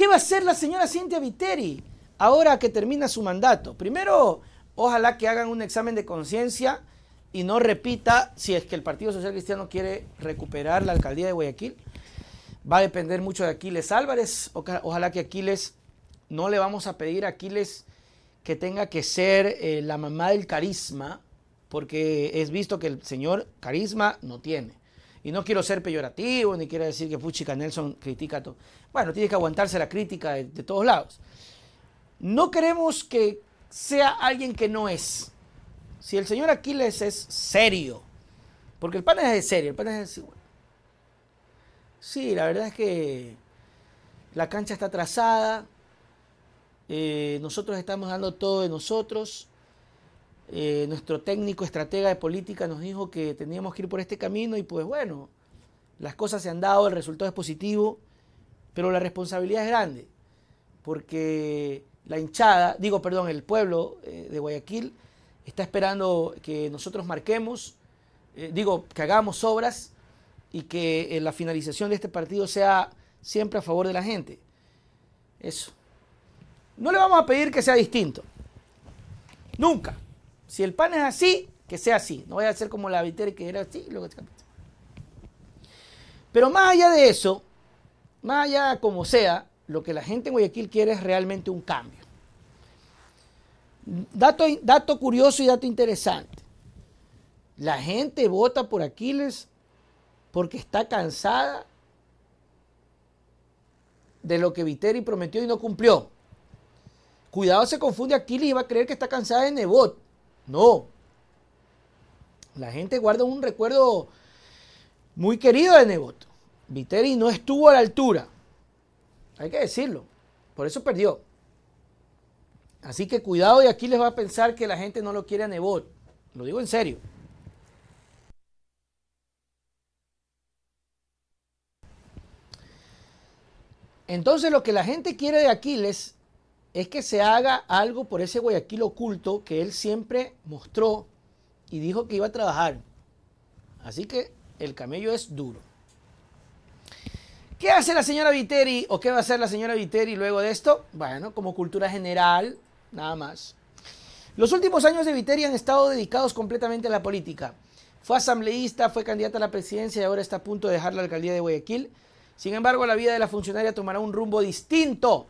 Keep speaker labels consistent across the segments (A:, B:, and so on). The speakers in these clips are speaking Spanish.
A: ¿Qué va a hacer la señora Cintia Viteri ahora que termina su mandato? Primero, ojalá que hagan un examen de conciencia y no repita si es que el Partido Social Cristiano quiere recuperar la alcaldía de Guayaquil. Va a depender mucho de Aquiles Álvarez. Ojalá que Aquiles, no le vamos a pedir a Aquiles que tenga que ser eh, la mamá del carisma, porque es visto que el señor carisma no tiene. Y no quiero ser peyorativo, ni quiero decir que Puchica Nelson critica todo. Bueno, tiene que aguantarse la crítica de, todos lados. No queremos que sea alguien que no es. Si el señor Aquiles es serio, porque el pan es de serio, el pan es de... Sí, la verdad es que la cancha está trazada, eh, nosotros estamos dando todo de nosotros, eh, nuestro técnico estratega de política nos dijo que teníamos que ir por este camino y pues bueno, las cosas se han dado, el resultado es positivo, pero la responsabilidad es grande, porque la hinchada, digo, perdón, el pueblo eh, de Guayaquil está esperando que nosotros marquemos, eh, digo, que hagamos obras y que la finalización de este partido sea siempre a favor de la gente. Eso. No le vamos a pedir que sea distinto. Nunca. Si el pan es así, que sea así. No vaya a ser como la Viteri que era así. Pero más allá de eso, más allá como sea, lo que la gente en Guayaquil quiere es realmente un cambio. Dato, dato curioso y dato interesante. La gente vota por Aquiles porque está cansada de lo que Viteri prometió y no cumplió. Cuidado, se confunde Aquiles y va a creer que está cansada de Nebot. No. La gente guarda un recuerdo muy querido de Nebot. Viteri no estuvo a la altura. Hay que decirlo. Por eso perdió. Así que cuidado y aquí les va a pensar que la gente no lo quiere a Nebot. Lo digo en serio. Entonces lo que la gente quiere de Aquiles es que se haga algo por ese Guayaquil oculto que él siempre mostró y dijo que iba a trabajar. Así que el camello es duro. ¿Qué hace la señora Viteri o qué va a hacer la señora Viteri luego de esto? Bueno, como cultura general, nada más. Los últimos años de Viteri han estado dedicados completamente a la política. Fue asambleísta, fue candidata a la presidencia y ahora está a punto de dejar la alcaldía de Guayaquil. Sin embargo, la vida de la funcionaria tomará un rumbo distinto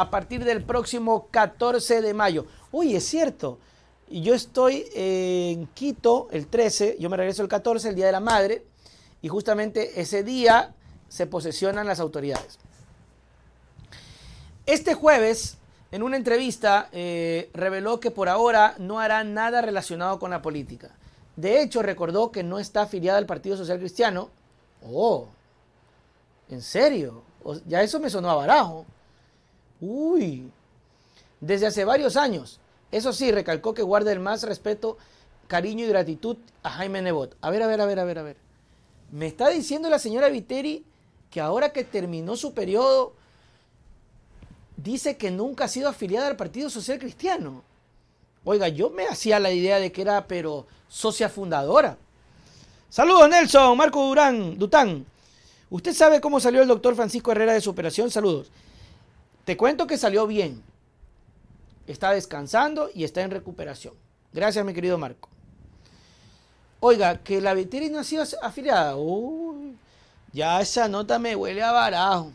A: a partir del próximo 14 de mayo. Uy, es cierto. Yo estoy en Quito el 13, yo me regreso el 14, el Día de la Madre, y justamente ese día se posesionan las autoridades. Este jueves, en una entrevista, eh, reveló que por ahora no hará nada relacionado con la política. De hecho, recordó que no está afiliada al Partido Social Cristiano. Oh, ¿en serio? ya eso me sonó a barajo. Uy, desde hace varios años. Eso sí, recalcó que guarda el más respeto, cariño y gratitud a Jaime Nebot. A ver, a ver, a ver, a ver, a ver. Me está diciendo la señora Viteri que ahora que terminó su periodo, dice que nunca ha sido afiliada al Partido Social Cristiano. Oiga, yo me hacía la idea de que era, pero socia fundadora. Saludos, Nelson, Marco Durán, Dután. Usted sabe cómo salió el doctor Francisco Herrera de su operación. Saludos. Te cuento que salió bien. Está descansando y está en recuperación. Gracias, mi querido Marco. Oiga, que la no ha sido afiliada. Uy, ya esa nota me huele a barajo.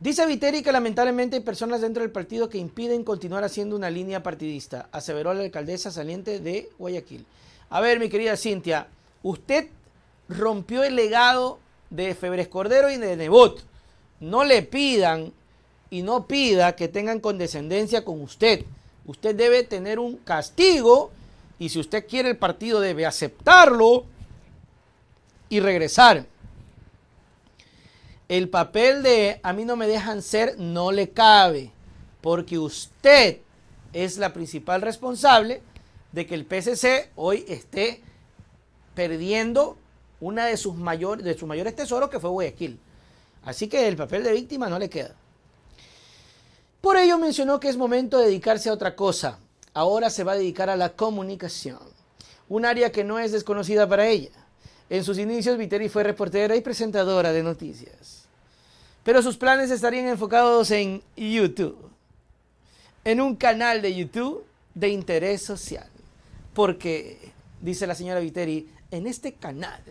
A: Dice Viteri que lamentablemente hay personas dentro del partido que impiden continuar haciendo una línea partidista, aseveró la alcaldesa saliente de Guayaquil. A ver, mi querida Cintia, usted rompió el legado de Febres Cordero y de Nebot no le pidan y no pida que tengan condescendencia con usted. Usted debe tener un castigo y si usted quiere el partido debe aceptarlo y regresar. El papel de a mí no me dejan ser no le cabe porque usted es la principal responsable de que el PSC hoy esté perdiendo una de sus mayores de sus mayores tesoros que fue Guayaquil. Así que el papel de víctima no le queda. Por ello mencionó que es momento de dedicarse a otra cosa. Ahora se va a dedicar a la comunicación, un área que no es desconocida para ella. En sus inicios, Viteri fue reportera y presentadora de noticias. Pero sus planes estarían enfocados en YouTube, en un canal de YouTube de interés social. Porque, dice la señora Viteri, en este canal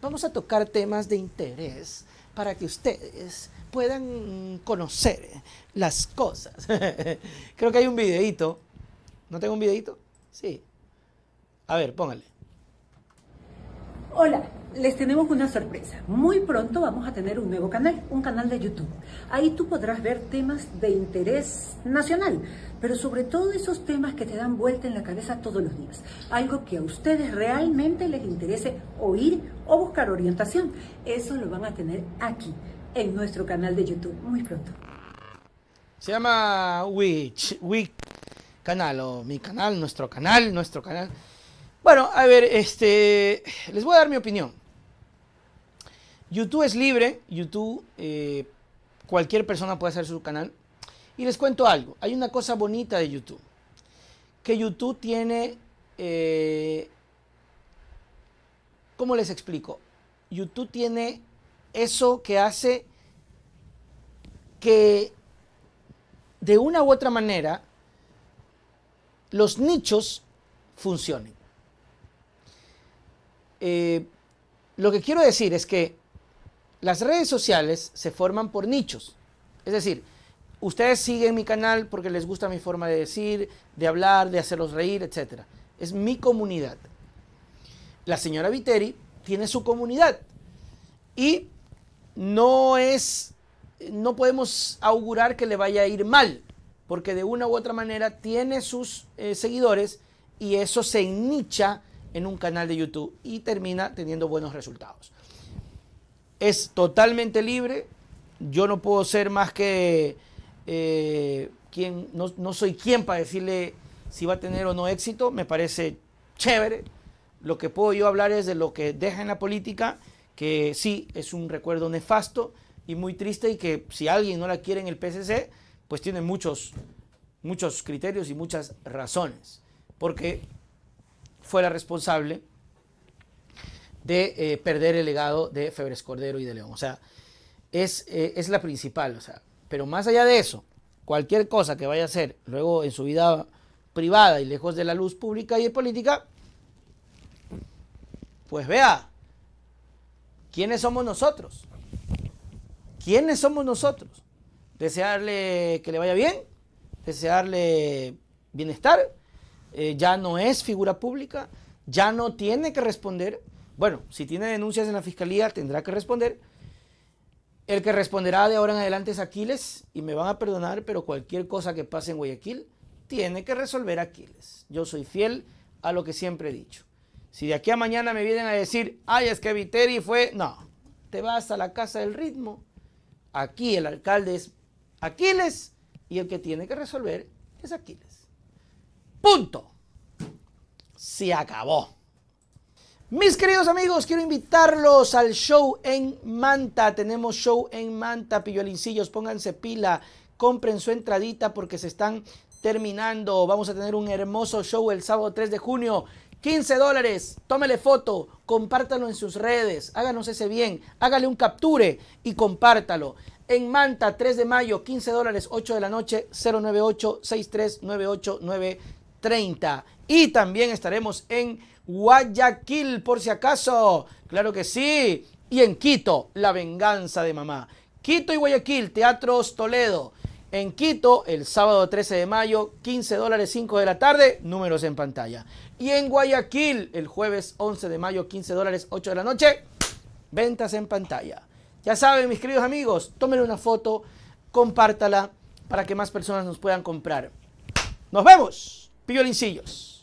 A: vamos a tocar temas de interés para que ustedes puedan conocer las cosas. Creo que hay un videito. ¿No tengo un videito? Sí. A ver, póngale. Hola, les tenemos una sorpresa. Muy pronto vamos a tener un nuevo canal, un canal de YouTube. Ahí tú podrás ver temas de interés nacional, pero sobre todo esos temas que te dan vuelta en la cabeza todos los días. Algo que a ustedes realmente les interese oír o buscar orientación. Eso lo van a tener aquí, en nuestro canal de YouTube, muy pronto. Se llama Witch, Witch Canal, o mi canal, nuestro canal, nuestro canal. Bueno, a ver, este, les voy a dar mi opinión. YouTube es libre, YouTube, eh, cualquier persona puede hacer su canal. Y les cuento algo, hay una cosa bonita de YouTube, que YouTube tiene, eh, ¿cómo les explico? YouTube tiene eso que hace que de una u otra manera los nichos funcionen. Eh, lo que quiero decir es que las redes sociales se forman por nichos. Es decir, ustedes siguen mi canal porque les gusta mi forma de decir, de hablar, de hacerlos reír, etc. Es mi comunidad. La señora Viteri tiene su comunidad. Y no es, no podemos augurar que le vaya a ir mal, porque de una u otra manera tiene sus eh, seguidores y eso se nicha en un canal de YouTube y termina teniendo buenos resultados es totalmente libre. Yo no puedo ser más que eh, quien, no, soy quien para decirle si va a tener o no éxito. Me parece chévere. Lo que puedo yo hablar es de lo que deja en la política, que sí es un recuerdo nefasto y muy triste y que si alguien no la quiere en el PSC, pues tiene muchos, muchos criterios y muchas razones. Porque fue la responsable de eh, perder el legado de Febres Cordero y de León. O sea, es, eh, es la principal. O sea, pero más allá de eso, cualquier cosa que vaya a hacer luego en su vida privada y lejos de la luz pública y de política, pues vea, ¿quiénes somos nosotros? ¿Quiénes somos nosotros? Desearle que le vaya bien, desearle bienestar, eh, ya no es figura pública, ya no tiene que responder, bueno, si tiene denuncias en la fiscalía, tendrá que responder. El que responderá de ahora en adelante es Aquiles, y me van a perdonar, pero cualquier cosa que pase en Guayaquil, tiene que resolver Aquiles. Yo soy fiel a lo que siempre he dicho. Si de aquí a mañana me vienen a decir, ay, es que Viteri fue, no, te vas a la casa del ritmo. Aquí el alcalde es Aquiles y el que tiene que resolver es Aquiles. Punto. Se acabó. Mis queridos amigos, quiero invitarlos al show en Manta. Tenemos show en Manta, pillolincillos, pónganse pila, compren su entradita porque se están terminando. Vamos a tener un hermoso show el sábado 3 de junio. 15 dólares, tómele foto, compártalo en sus redes, háganos ese bien, hágale un capture y compártalo. En Manta, 3 de mayo, 15 dólares, 8 de la noche, 098 6398930 Y también estaremos en Guayaquil, por si acaso. Claro que sí. Y en Quito, La venganza de mamá. Quito y Guayaquil, Teatros Toledo. En Quito, el sábado 13 de mayo, 15 dólares 5 de la tarde, números en pantalla. Y en Guayaquil, el jueves 11 de mayo, 15 dólares 8 de la noche, ventas en pantalla. Ya saben, mis queridos amigos, tomen una foto, compártala para que más personas nos puedan comprar. Nos vemos, piolincillos.